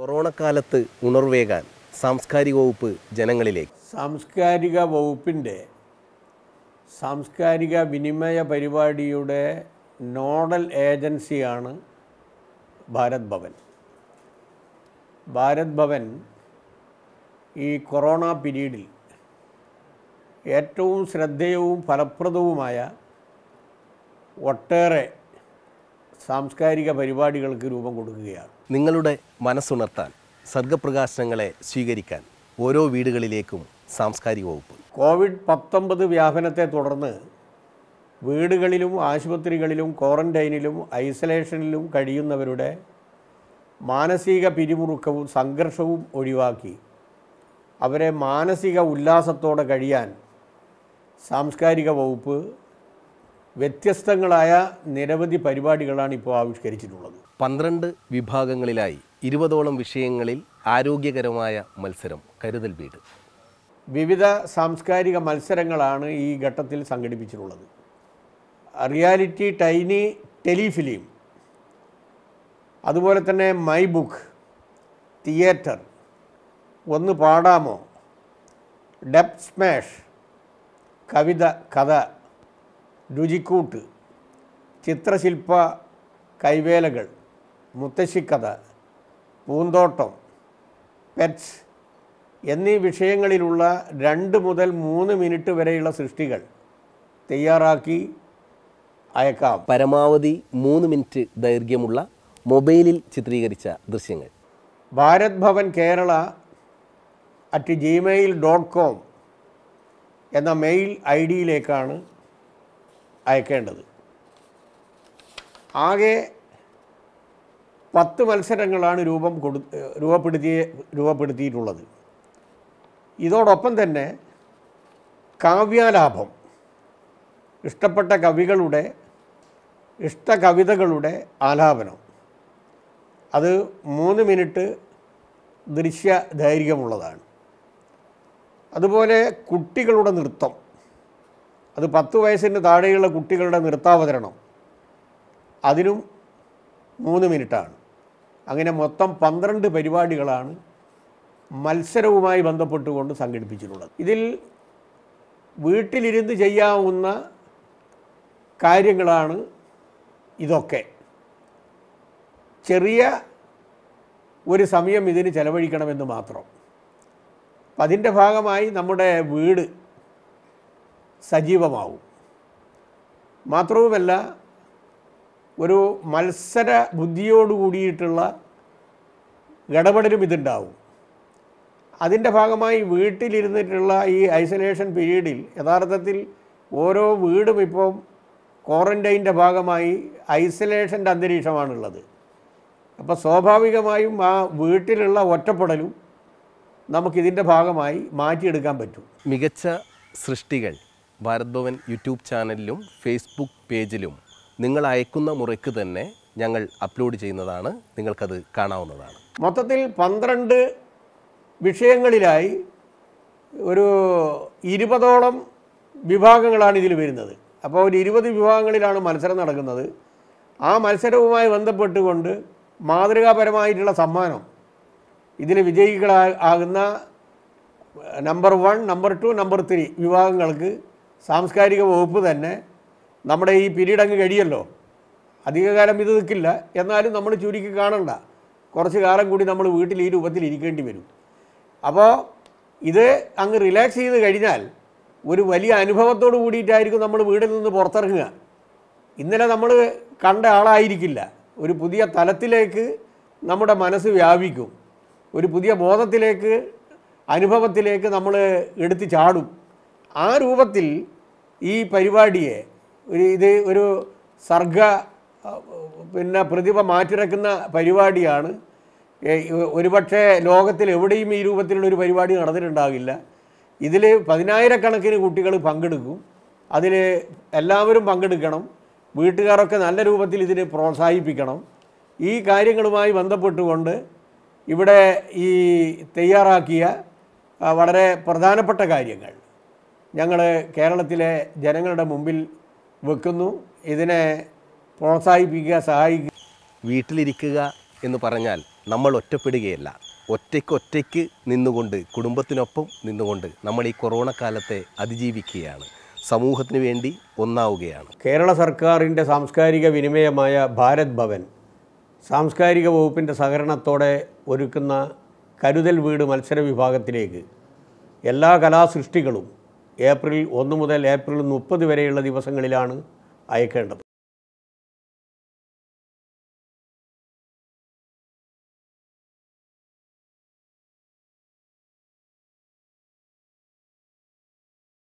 corona കാലത്ത് ഉണർവേകാൻ സാംസ്കാരിക വകുപ്പ് ജനങ്ങളിലേക്ക് സാംസ്കാരിക വകുപ്പിൻ്റെ സാംസ്കാരിക വിനിമയ പരിപാടിയുടെ നോഡൽ ഏജൻസിയാണ് ഭാരത് ഭവൻ ഭാരത് ഭവൻ ഈ കൊറോണ പീരീഡിൽ ഏറ്റവും ശ്രദ്ധേയവും ഫലപ്രദവുമായ ഒട്ടേറെ സാംസ്കാരിക പരിപാടികൾക്ക് രൂപം കൊടുക്കുകയാണ് നിങ്ങളുടെ മനസ്സുണർത്താൻ സർഗപ്രകാശനങ്ങളെ സ്വീകരിക്കാൻ ഓരോ വീടുകളിലേക്കും സാംസ്കാരിക വകുപ്പ് കോവിഡ് പത്തൊമ്പത് വ്യാപനത്തെ തുടർന്ന് വീടുകളിലും ആശുപത്രികളിലും ക്വാറന്റൈനിലും ഐസൊലേഷനിലും കഴിയുന്നവരുടെ മാനസിക പിരിമുറുക്കവും സംഘർഷവും ഒഴിവാക്കി അവരെ മാനസിക ഉല്ലാസത്തോടെ കഴിയാൻ സാംസ്കാരിക വകുപ്പ് വ്യത്യസ്തങ്ങളായ നിരവധി പരിപാടികളാണ് ഇപ്പോൾ ആവിഷ്കരിച്ചിട്ടുള്ളത് പന്ത്രണ്ട് വിഭാഗങ്ങളിലായി ഇരുപതോളം വിഷയങ്ങളിൽ ആരോഗ്യകരമായ മത്സരം കരുതൽ വീട് വിവിധ സാംസ്കാരിക മത്സരങ്ങളാണ് ഈ ഘട്ടത്തിൽ സംഘടിപ്പിച്ചിട്ടുള്ളത് റിയാലിറ്റി ടൈനി ടെലിഫിലിം അതുപോലെ തന്നെ മൈ ബുക്ക് തിയേറ്റർ ഒന്ന് പാടാമോ ഡെപ് സ്മാഷ് കവിത കഥ രുചിക്കൂട്ട് ചിത്രശില്പ കൈവേലകൾ മുത്തശ്ശിക്കഥ പൂന്തോട്ടം പെറ്റ്സ് എന്നീ വിഷയങ്ങളിലുള്ള രണ്ട് മുതൽ മൂന്ന് മിനിറ്റ് വരെയുള്ള സൃഷ്ടികൾ തയ്യാറാക്കി അയക്കാം പരമാവധി മൂന്ന് മിനിറ്റ് ദൈർഘ്യമുള്ള മൊബൈലിൽ ചിത്രീകരിച്ച ദൃശ്യങ്ങൾ Bharat Bhavan Kerala at Gmail dot com എന്ന മെയിൽ ഐ ഡിയിലേക്കാണ് അയക്കേണ്ടത് ആകെ പത്ത് മത്സരങ്ങളാണ് രൂപം കൊടു രൂപപ്പെടുത്തി രൂപപ്പെടുത്തിയിട്ടുള്ളത് ഇതോടൊപ്പം തന്നെ കാവ്യാലാഭം ഇഷ്ടപ്പെട്ട കവികളുടെ ഇഷ്ട കവിതകളുടെ ആലാപനം അത് മൂന്ന് മിനിറ്റ് ദൃശ്യ ദൈർഘ്യമുള്ളതാണ് അതുപോലെ കുട്ടികളുടെ നൃത്തം അത് പത്ത് വയസ്സിന് താഴെയുള്ള കുട്ടികളുടെ നൃത്താവതരണം അതിനും മൂന്ന് മിനിറ്റാണ് അങ്ങനെ മൊത്തം പന്ത്രണ്ട് പരിപാടികളാണ് മത്സരവുമായി ബന്ധപ്പെട്ടുകൊണ്ട് സംഘടിപ്പിച്ചിട്ടുള്ളത് ഇതിൽ വീട്ടിലിരുന്ന് ചെയ്യാവുന്ന കാര്യങ്ങളാണ് ഇതൊക്കെ ചെറിയ ഒരു സമയം ഇതിന് ചെലവഴിക്കണമെന്ന് മാത്രം അതിൻ്റെ ഭാഗമായി നമ്മുടെ വീട് സജീവമാവും മാത്രവുമല്ല ഒരു മത്സര ബുദ്ധിയോട് കൂടിയിട്ടുള്ള ഇടപെടലും ഇതുണ്ടാവും അതിൻ്റെ ഭാഗമായി വീട്ടിലിരുന്നിട്ടുള്ള ഈ ഐസൊലേഷൻ പീരീഡിൽ യഥാർത്ഥത്തിൽ ഓരോ വീടും ഇപ്പം ക്വാറൻറ്റൈൻ്റെ ഭാഗമായി ഐസൊലേഷൻ്റെ അന്തരീക്ഷമാണുള്ളത് അപ്പോൾ സ്വാഭാവികമായും ആ വീട്ടിലുള്ള ഒറ്റപ്പെടലും നമുക്കിതിൻ്റെ ഭാഗമായി മാറ്റിയെടുക്കാൻ പറ്റും മികച്ച സൃഷ്ടികൾ ഭാരത് ഭവൻ യൂട്യൂബ് ചാനലിലും ഫേസ്ബുക്ക് പേജിലും നിങ്ങൾ അയക്കുന്ന മുറയ്ക്ക് തന്നെ ഞങ്ങൾ അപ്ലോഡ് ചെയ്യുന്നതാണ് നിങ്ങൾക്കത് കാണാവുന്നതാണ് മൊത്തത്തിൽ പന്ത്രണ്ട് വിഷയങ്ങളിലായി ഒരു ഇരുപതോളം വിഭാഗങ്ങളാണ് ഇതിൽ വരുന്നത് അപ്പോൾ ഒരു ഇരുപത് വിഭാഗങ്ങളിലാണ് മത്സരം നടക്കുന്നത് ആ മത്സരവുമായി ബന്ധപ്പെട്ടുകൊണ്ട് മാതൃകാപരമായിട്ടുള്ള സമ്മാനം ഇതിൽ വിജയികളാകുന്ന number one number two number three വിഭാഗങ്ങൾക്ക് സാംസ്കാരിക വകുപ്പ് തന്നെ നമ്മുടെ ഈ പീരീഡ് അങ്ങ് കഴിയല്ലോ അധികകാലം ഇത് നിൽക്കില്ല എന്നാലും നമ്മൾ ചുരുക്കി കാണണ്ട കുറച്ച് കാലം കൂടി നമ്മൾ വീട്ടിൽ ഈ രൂപത്തിൽ ഇരിക്കേണ്ടി വരും അപ്പോൾ ഇത് അങ്ങ് റിലാക്സ് ചെയ്ത് കഴിഞ്ഞാൽ ഒരു വലിയ അനുഭവത്തോട് കൂടിയിട്ടായിരിക്കും നമ്മൾ വീടിൽ നിന്ന് പുറത്തിറങ്ങുക ഇന്നലെ നമ്മൾ കണ്ട ആളായിരിക്കില്ല ഒരു പുതിയ തലത്തിലേക്ക് നമ്മുടെ മനസ്സ് വ്യാപിക്കും ഒരു പുതിയ ബോധത്തിലേക്ക് അനുഭവത്തിലേക്ക് നമ്മൾ എടുത്തു ചാടും ആ രൂപത്തിൽ ഈ പരിപാടിയെ ഒരു ഇത് ഒരു സർഗ പിന്നെ പ്രതിഭ മാറ്റിറക്കുന്ന പരിപാടിയാണ് ഒരുപക്ഷെ ലോകത്തിൽ എവിടെയും ഈ രൂപത്തിലുള്ള ഒരു പരിപാടി നടന്നിട്ടുണ്ടാകില്ല ഇതിൽ പതിനായിരക്കണക്കിന് കുട്ടികൾ പങ്കെടുക്കും അതിൽ എല്ലാവരും പങ്കെടുക്കണം വീട്ടുകാരൊക്കെ നല്ല രൂപത്തിൽ ഇതിനെ പ്രോത്സാഹിപ്പിക്കണം ഈ കാര്യങ്ങളുമായി ബന്ധപ്പെട്ടുകൊണ്ട് ഇവിടെ ഈ തയ്യാറാക്കിയ വളരെ പ്രധാനപ്പെട്ട കാര്യങ്ങൾ ഞങ്ങൾ കേരളത്തിലെ ജനങ്ങളുടെ മുമ്പിൽ വെക്കുന്നു ഇതിനെ പ്രോത്സാഹിപ്പിക്കുക സഹായിക്കുക വീട്ടിലിരിക്കുക എന്ന് പറഞ്ഞാൽ നമ്മൾ ഒറ്റപ്പെടുകയല്ല ഒറ്റയ്ക്ക് ഒറ്റയ്ക്ക് നിന്നുകൊണ്ട് കുടുംബത്തിനൊപ്പം നിന്നുകൊണ്ട് നമ്മൾ ഈ കൊറോണ കാലത്തെ അതിജീവിക്കുകയാണ് സമൂഹത്തിന് വേണ്ടി ഒന്നാവുകയാണ് കേരള സർക്കാരിൻ്റെ സാംസ്കാരിക വിനിമയമായ ഭാരത് ഭവൻ സാംസ്കാരിക വകുപ്പിൻ്റെ സഹകരണത്തോടെ ഒരുക്കുന്ന കരുതൽ വീട് മത്സര വിഭാഗത്തിലേക്ക് എല്ലാ കലാസൃഷ്ടികളും ഏപ്രിൽ ഒന്ന് മുതൽ ഏപ്രിൽ മുപ്പത് വരെയുള്ള ദിവസങ്ങളിലാണ് അയക്കേണ്ടത്